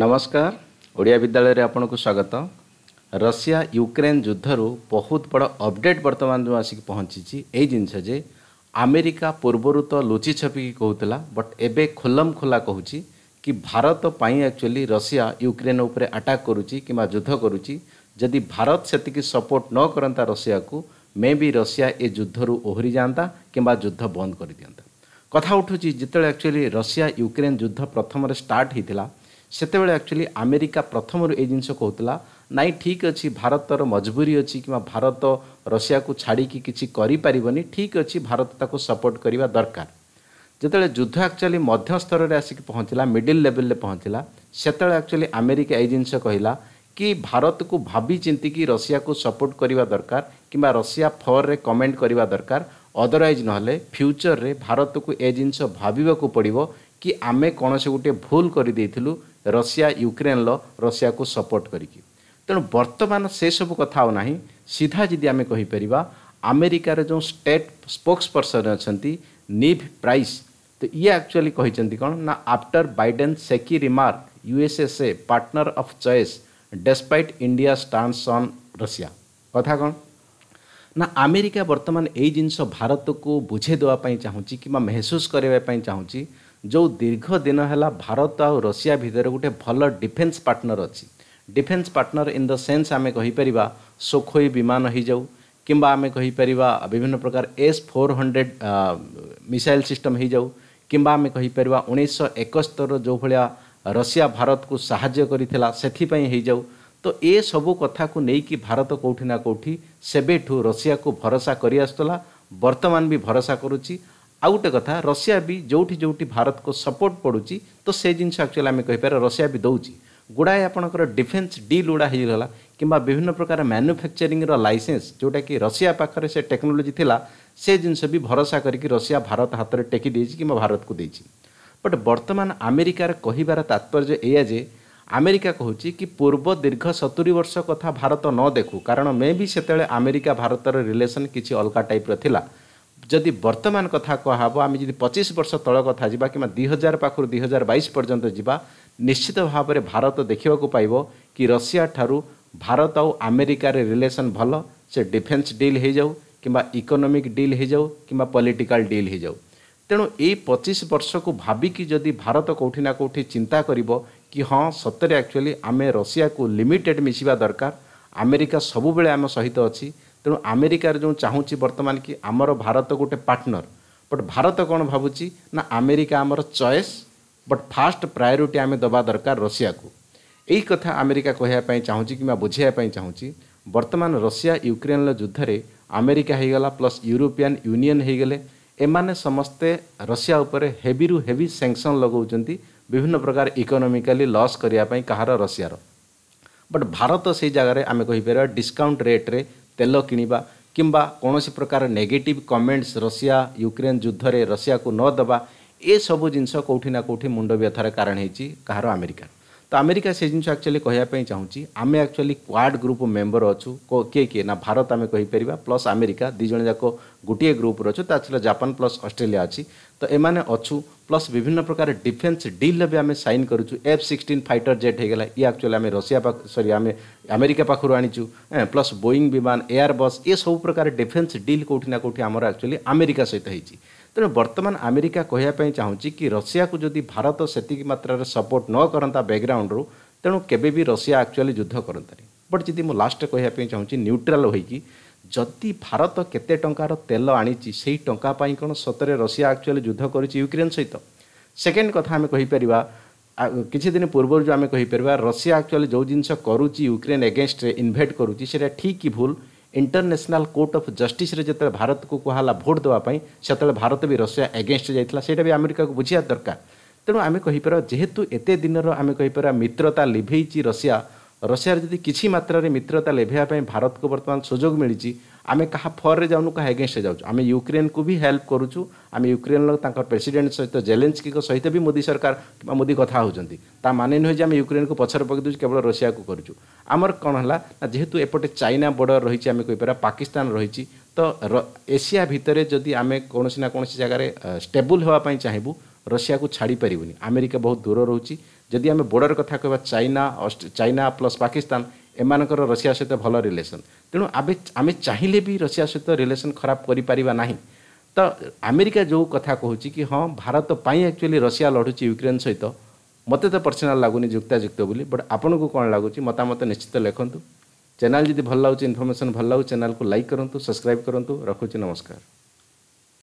ନମସ୍କାର ଓଡ଼ିଆ ବିଦ୍ୟାଳୟରେ ଆପଣଙ୍କୁ ସ୍ୱାଗତ ରଷିଆ ୟୁକ୍ରେନ୍ ଯୁଦ୍ଧରୁ ବହୁତ ବଡ଼ ଅପଡ଼େଟ୍ ବର୍ତ୍ତମାନ ଯେଉଁ ଆସିକି ପହଞ୍ଚିଛି ଏଇ ଜିନିଷ ଯେ ଆମେରିକା ପୂର୍ବରୁ ତ ଲୁଚି ଛପିକି କହୁଥିଲା ବଟ୍ ଏବେ ଖୋଲମ ଖୋଲା କହୁଛି କି ଭାରତ ପାଇଁ ଆକ୍ଚୁଆଲି ରଷିଆ ୟୁକ୍ରେନ୍ ଉପରେ ଆଟାକ୍ କରୁଛି କିମ୍ବା ଯୁଦ୍ଧ କରୁଛି ଯଦି ଭାରତ ସେତିକି ସପୋର୍ଟ ନ କରନ୍ତା ରଷିଆକୁ ମେ ବି ରଷିଆ ଏ ଯୁଦ୍ଧରୁ ଓହରି ଯାଆନ୍ତା କିମ୍ବା ଯୁଦ୍ଧ ବନ୍ଦ କରିଦିଅନ୍ତା କଥା ଉଠୁଛି ଯେତେବେଳେ ଆକ୍ଚୁଆଲି ରଷିଆ ୟୁକ୍ରେନ୍ ଯୁଦ୍ଧ ପ୍ରଥମରେ ଷ୍ଟାର୍ଟ ହୋଇଥିଲା ସେତେବେଳେ ଆକ୍ଚୁଆଲି ଆମେରିକା ପ୍ରଥମରୁ ଏଇ ଜିନିଷ କହୁଥିଲା ନାଇଁ ଠିକ୍ ଅଛି ଭାରତର ମଜବୁରୀ ଅଛି କିମ୍ବା ଭାରତ ରଷିଆକୁ ଛାଡ଼ିକି କିଛି କରିପାରିବନି ଠିକ୍ ଅଛି ଭାରତ ତାକୁ ସପୋର୍ଟ କରିବା ଦରକାର ଯେତେବେଳେ ଯୁଦ୍ଧ ଆକ୍ଚୁଆଲି ମଧ୍ୟ ସ୍ତରରେ ଆସିକି ପହଞ୍ଚିଲା ମିଡିଲ୍ ଲେବଲ୍ରେ ପହଞ୍ଚିଲା ସେତେବେଳେ ଆକ୍ଚୁଆଲି ଆମେରିକା ଏଇ ଜିନିଷ କହିଲା କି ଭାରତକୁ ଭାବି ଚିନ୍ତିକି ରଷିଆକୁ ସପୋର୍ଟ କରିବା ଦରକାର କିମ୍ବା ରଷିଆ ଫରରେ କମେଣ୍ଟ କରିବା ଦରକାର ଅଦରୱାଇଜ୍ ନହେଲେ ଫ୍ୟୁଚର୍ରେ ଭାରତକୁ ଏ ଜିନିଷ ଭାବିବାକୁ ପଡ଼ିବ କି ଆମେ କୌଣସି ଗୋଟିଏ ଭୁଲ କରିଦେଇଥିଲୁ ରଷିଆ ୟୁକ୍ରେନ୍ର ରଷିଆକୁ ସପୋର୍ଟ କରିକି ତେଣୁ ବର୍ତ୍ତମାନ ସେସବୁ କଥା ଆଉ ନାହିଁ ସିଧା ଯଦି ଆମେ କହିପାରିବା ଆମେରିକାର ଯେଉଁ ଷ୍ଟେଟ୍ ସ୍ପୋକ୍ସ ପର୍ସନ୍ ଅଛନ୍ତି ନିଭ୍ ପ୍ରାଇସ୍ ତ ଇଏ ଆକ୍ଚୁଆଲି କହିଛନ୍ତି କ'ଣ ନା ଆଫ୍ଟର ବାଇଡେନ୍ ସେକି remark US is a partner of choice despite India stands on Russia କଥା କ'ଣ ନା ଆମେରିକା ବର୍ତ୍ତମାନ ଏଇ ଜିନିଷ ଭାରତକୁ ବୁଝେଇ ଦେବା ପାଇଁ ଚାହୁଁଛି କିମ୍ବା ମେହସୁସ କରିବା ପାଇଁ ଚାହୁଁଛି ଯେଉଁ ଦୀର୍ଘ ଦିନ ହେଲା ଭାରତ ଆଉ ଋଷିଆ ଭିତରେ ଗୋଟେ ଭଲ ଡିଫେନ୍ସ ପାର୍ଟନର ଅଛି defence partner in the sense ଆମେ କହିପାରିବା ସୋଖୋଇ ବିମାନ ହୋଇଯାଉ କିମ୍ବା ଆମେ କହିପାରିବା ବିଭିନ୍ନ ପ୍ରକାର S four hundred missile system ହୋଇଯାଉ କିମ୍ବା ଆମେ କହିପାରିବା ଉଣେଇଶହ ଏକସ୍ତରର ଯେଉଁଭଳିଆ ରଷିଆ ଭାରତକୁ ସାହାଯ୍ୟ କରିଥିଲା ସେଥିପାଇଁ ହୋଇଯାଉ ତ ଏସବୁ କଥାକୁ ନେଇକି ଭାରତ କେଉଁଠି ନା କେଉଁଠି ସେବେଠୁ ରଷିଆକୁ ଭରସା କରି ଆସୁଥିଲା ବର୍ତ୍ତମାନ ବି ଭରସା କରୁଛି ଆଉ ଗୋଟେ କଥା ରଷିଆ ବି ଯେଉଁଠି ଯେଉଁଠି ଭାରତକୁ ସପୋର୍ଟ ପଡ଼ୁଛି ତ ସେ ଜିନିଷ ଆକ୍ଚୁଆଲି ଆମେ କହିପାରିବା ରଷିଆ ବି ଦେଉଛି ଗୁଡ଼ାଏ ଆପଣଙ୍କର ଡିଫେନ୍ସ ଡିଲ୍ ଗୁଡ଼ା ହେଇଗଲା କିମ୍ବା ବିଭିନ୍ନ ପ୍ରକାର ମ୍ୟାନୁଫ୍ୟାକ୍ଚରିଂର ଲାଇସେନ୍ସ ଯେଉଁଟାକି ରଷିଆ ପାଖରେ ସେ ଟେକ୍ନୋଲୋଜି ଥିଲା ସେ ଜିନିଷ ବି ଭରସା କରିକି ରଷିଆ ଭାରତ ହାତରେ ଟେକି ଦେଇଛି କିମ୍ବା ଭାରତକୁ ଦେଇଛି ବଟ୍ ବର୍ତ୍ତମାନ ଆମେରିକାର କହିବାର ତାତ୍ପର୍ଯ୍ୟ ଏଇଆ ଯେ ଆମେରିକା କହୁଛି କି ପୂର୍ବ ଦୀର୍ଘ ସତୁରି ବର୍ଷ କଥା ଭାରତ ନ ଦେଖୁ କାରଣ ମେ ବି ସେତେବେଳେ ଆମେରିକା ଭାରତର ରିଲେସନ୍ କିଛି ଅଲଗା ଟାଇପ୍ର ଥିଲା ଯଦି ବର୍ତ୍ତମାନ କଥା କୁହାହେବ ଆମେ ଯଦି ପଚିଶ ବର୍ଷ ତଳ କଥା ଯିବା କିମ୍ବା ଦୁଇ ହଜାର ପାଖରୁ ଦୁଇ ହଜାର ବାଇଶ ପର୍ଯ୍ୟନ୍ତ ଯିବା ନିଶ୍ଚିତ ଭାବରେ ଭାରତ ଦେଖିବାକୁ ପାଇବ କି ରଷିଆ ଠାରୁ ଭାରତ ଆଉ ଆମେରିକାର ରିଲେସନ୍ ଭଲ ସେ ଡିଫେନ୍ସ ଡିଲ୍ ହେଇଯାଉ କିମ୍ବା ଇକୋନୋମିକ୍ ଡିଲ୍ ହେଇଯାଉ କିମ୍ବା ପଲିଟିକାଲ୍ ଡିଲ୍ ହେଇଯାଉ ତେଣୁ ଏଇ ପଚିଶ ବର୍ଷକୁ ଭାବିକି ଯଦି ଭାରତ କେଉଁଠି ନା କେଉଁଠି ଚିନ୍ତା କରିବ କି ହଁ ସତରେ ଆକ୍ଚୁଆଲି ଆମେ ରଷିଆକୁ ଲିମିଟେଡ୍ ମିଶିବା ଦରକାର ଆମେରିକା ସବୁବେଳେ ଆମ ସହିତ ଅଛି ତେଣୁ ଆମେରିକାରେ ଯେଉଁ ଚାହୁଁଛି ବର୍ତ୍ତମାନ କି ଆମର ଭାରତ ଗୋଟେ ପାର୍ଟନର ବଟ୍ ଭାରତ କ'ଣ ଭାବୁଛି ନା ଆମେରିକା ଆମର ଚଏସ୍ ବଟ୍ ଫାଷ୍ଟ ପ୍ରାୟୋରିଟି ଆମେ ଦେବା ଦରକାର ରଷିଆକୁ ଏହି କଥା ଆମେରିକା କହିବା ପାଇଁ ଚାହୁଁଛି କିମ୍ବା ବୁଝାଇବା ପାଇଁ ଚାହୁଁଛି ବର୍ତ୍ତମାନ ରଷିଆ ୟୁକ୍ରେନ୍ର ଯୁଦ୍ଧରେ ଆମେରିକା ହୋଇଗଲା ପ୍ଲସ୍ ୟୁରୋପିଆନ୍ ୟୁନିଅନ୍ ହୋଇଗଲେ ଏମାନେ ସମସ୍ତେ ରଷିଆ ଉପରେ ହେଭିରୁ ହେଭି ସେଙ୍କସନ୍ ଲଗାଉଛନ୍ତି ବିଭିନ୍ନ ପ୍ରକାର ଇକୋନୋମିକାଲି ଲସ୍ କରିବା ପାଇଁ କାହାର ରଷିଆର ବଟ୍ ଭାରତ ସେଇ ଜାଗାରେ ଆମେ କହିପାରିବା ଡିସ୍କାଉଣ୍ଟ ରେଟ୍ରେ ତେଲ କିଣିବା କିମ୍ବା କୌଣସି ପ୍ରକାର ନେଗେଟିଭ୍ କମେଣ୍ଟସ୍ ରଷିଆ ୟୁକ୍ରେନ୍ ଯୁଦ୍ଧରେ ରଷିଆକୁ ନ ଦେବା ଏସବୁ ଜିନିଷ କେଉଁଠି ନା କେଉଁଠି ମୁଣ୍ଡ ବ୍ୟଥାର କାରଣ ହେଇଛି କାହାର ଆମେରିକାର ତ ଆମେରିକା ସେ ଜିନିଷ ଆକ୍ଚୁଆଲି କହିବା ପାଇଁ ଚାହୁଁଛି ଆମେ ଆକ୍ଚୁଆଲି କ୍ୱାଡ଼ ଗ୍ରୁପ୍ ମେମ୍ବର ଅଛୁ କିଏ କିଏ ନା ଭାରତ ଆମେ କହିପାରିବା ପ୍ଲସ୍ ଆମେରିକା ଦୁଇ ଜଣ ଯାକ ଗୋଟିଏ ଗ୍ରୁପ୍ର ଅଛୁ ତା ଛଡ଼ା ଜାପାନ ପ୍ଲସ୍ ଅଷ୍ଟ୍ରେଲିଆ ଅଛି ତ ଏମାନେ ଅଛୁ प्लस विभिन्न प्रकार डिफेन्स डिल भी आम सैन करुचु एफ सिक्सटीन फाइटर जेट होगा ये आक्चुअली आम रसिया सरी आम आमेरिका पाखु आणीचु प्लस बोईंग विमान एयार बस ये सब प्रकार डिफेन्स डिल ना कौटी आमर आक्चुअली आमेरिका सहित होती ତେଣୁ बर्तमान आमेरिका କହିବା ପାଇଁ कि କି को ଯଦି भारत से मात्रा सपोर्ट न करता बैकग्राउंड ତେଣୁ କେବେ ବି रशिया ଆକ୍ଚୁଆଲି युद्ध करता ବଟ୍ ଯଦି ମୁଁ ଲାଷ୍ଟ କହିବା ପାଇଁ ଚାହୁଁଛି ନ୍ୟୁଟ୍ରାଲ୍ ହୋଇକି ଯଦି ଭାରତ କେତେ ଟଙ୍କାର ତେଲ ଆଣିଛି ସେଇ ଟଙ୍କା ପାଇଁ କ'ଣ ସତରେ ରଷିଆ ଆକ୍ଚୁଆଲି ଯୁଦ୍ଧ କରୁଛି ୟୁକ୍ରେନ୍ ସହିତ ସେକେଣ୍ଡ କଥା ଆମେ କହିପାରିବା କିଛି ଦିନ ପୂର୍ବରୁ ଯେଉଁ ଆମେ କହିପାରିବା ରଷିଆ ଆକ୍ଚୁଆଲି ଯେଉଁ ଜିନିଷ କରୁଛି ୟୁକ୍ରେନ୍ ଏଗେନଷ୍ଟରେ ଇନଭେଟ୍ କରୁଛି ସେଇଟା ଠିକ୍ କି ଭୁଲ ଇଣ୍ଟରନ୍ୟାସନାଲ୍ କୋର୍ଟ ଅଫ୍ ଜଷ୍ଟିସ୍ରେ ଯେତେବେଳେ ଭାରତକୁ କୁହାହେଲା ଭୋଟ୍ ଦେବା ପାଇଁ ସେତେବେଳେ ଭାରତ ବି ରଷିଆ ଏଗେନ୍ଷ୍ଟରେ ଯାଇଥିଲା ସେଇଟା ବି ଆମେରିକାକୁ ବୁଝିବା ଦରକାର ତେଣୁ ଆମେ କହିପାରିବା ଯେହେତୁ ଏତେ ଦିନର ଆମେ କହିପାରିବା ମିତ୍ରତା ଲିଭେଇଛି ରଷିଆ ରଷିଆର ଯଦି କିଛି ମାତ୍ରାରେ ମିତ୍ରତା ଲେଭେଇବା ପାଇଁ ଭାରତକୁ ବର୍ତ୍ତମାନ ସୁଯୋଗ ମିଳିଛି ଆମେ କାହା ଫରରେ ଯାଉନୁ କାହା ଏଗେନଷ୍ଟରେ ଯାଉଛୁ ଆମେ ୟୁକ୍ରେନକୁ ବି ହେଲ୍ପ କରୁଛୁ ଆମେ ୟୁକ୍ରେନର ତାଙ୍କ ପ୍ରେସିଡେଣ୍ଟ ସହିତ ଜେଲେନ୍ସକିଙ୍କ ସହିତ ବି ମୋଦି ସରକାର କିମ୍ବା ମୋଦି କଥା ହେଉଛନ୍ତି ତା ମାନେ ନୁହେଁ ଯେ ଆମେ ୟୁକ୍ରେନକୁ ପଛରେ ପକାଇ ଦେଉଛୁ କେବଳ ରୁଷିଆକୁ କରୁଛୁ ଆମର କ'ଣ ହେଲା ନା ଯେହେତୁ ଏପଟେ ଚାଇନା ବର୍ଡ଼ର ରହିଛି ଆମେ କହିପାରିବା ପାକିସ୍ତାନ ରହିଛି ତ ଏସିଆ ଭିତରେ ଯଦି ଆମେ କୌଣସି ନା କୌଣସି ଜାଗାରେ ଷ୍ଟେବୁଲ୍ ହେବା ପାଇଁ ଚାହିଁବୁ ରଷିଆକୁ ଛାଡ଼ିପାରିବୁନି ଆମେରିକା ବହୁତ ଦୂର ରହୁଛି ଯଦି ଆମେ ବୋର୍ଡ଼ର କଥା କହିବା ଚାଇନା ଚାଇନା ପ୍ଲସ୍ ପାକିସ୍ତାନ ଏମାନଙ୍କର ରଷିଆ ସହିତ ଭଲ ରିଲେସନ୍ ତେଣୁ ଆମେ ଆମେ ଚାହିଁଲେ ବି ରଷିଆ ସହିତ ରିଲେସନ୍ ଖରାପ କରିପାରିବା ନାହିଁ ତ ଆମେରିକା ଯେଉଁ କଥା କହୁଛି କି ହଁ ଭାରତ ପାଇଁ ଆକ୍ଚୁଆଲି ରଷିଆ ଲଢ଼ୁଛି ୟୁକ୍ରେନ୍ ସହିତ ମୋତେ ତ ପର୍ସନାଲ୍ ଲାଗୁନି ଯୁକ୍ତାଯୁକ୍ତ ବୋଲି ବଟ୍ ଆପଣଙ୍କୁ କ'ଣ ଲାଗୁଛି ମତାମତ ନିଶ୍ଚିତ ଲେଖନ୍ତୁ ଚ୍ୟାନେଲ୍ ଯଦି ଭଲ ଲାଗୁଛି ଇନଫର୍ମେସନ୍ ଭଲ ଲାଗୁଛି ଚ୍ୟାନେଲ୍କୁ ଲାଇକ୍ କରନ୍ତୁ ସବସ୍କ୍ରାଇବ୍ କରନ୍ତୁ ରଖୁଛି ନମସ୍କାର